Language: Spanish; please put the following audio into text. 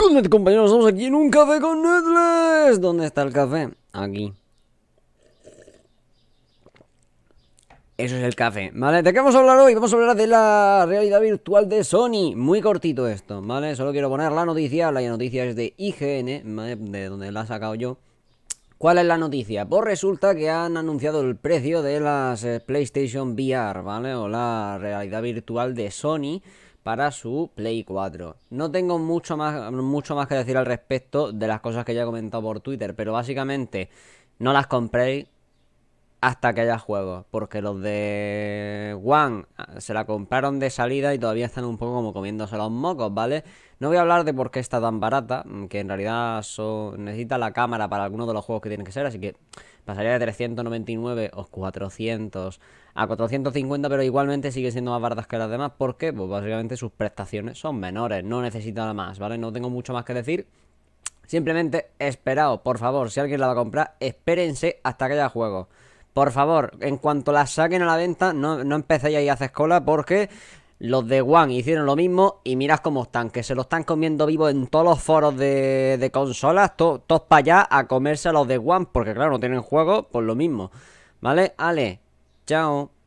Good este compañeros, estamos aquí en un café con Netflix. ¿Dónde está el café? Aquí. Eso es el café, ¿vale? ¿De qué vamos a hablar hoy? Vamos a hablar de la realidad virtual de Sony. Muy cortito esto, ¿vale? Solo quiero poner la noticia. La noticia es de IGN, De donde la he sacado yo. ¿Cuál es la noticia? Pues resulta que han anunciado el precio de las eh, PlayStation VR, ¿vale? O la realidad virtual de Sony para su Play 4. No tengo mucho más, mucho más que decir al respecto de las cosas que ya he comentado por Twitter, pero básicamente no las compréis, hasta que haya juegos. Porque los de One ah, se la compraron de salida y todavía están un poco como comiéndose los mocos, ¿vale? No voy a hablar de por qué está tan barata, mm, que en realidad necesita la cámara para alguno de los juegos que tienen que ser, así que pasaría de 399 o 400 a 450, pero igualmente sigue siendo más baratas que las demás, porque pues básicamente sus prestaciones son menores, no necesita nada más, ¿vale? No tengo mucho más que decir. Simplemente esperaos, por favor, si alguien la va a comprar, espérense hasta que haya juegos. Por favor, en cuanto las saquen a la venta, no, no empecéis ahí a hacer cola porque los de One hicieron lo mismo y mirad cómo están, que se lo están comiendo vivo en todos los foros de, de consolas, todos para allá a comerse a los de One, porque claro, no tienen juego, pues lo mismo. ¿Vale? Ale, chao.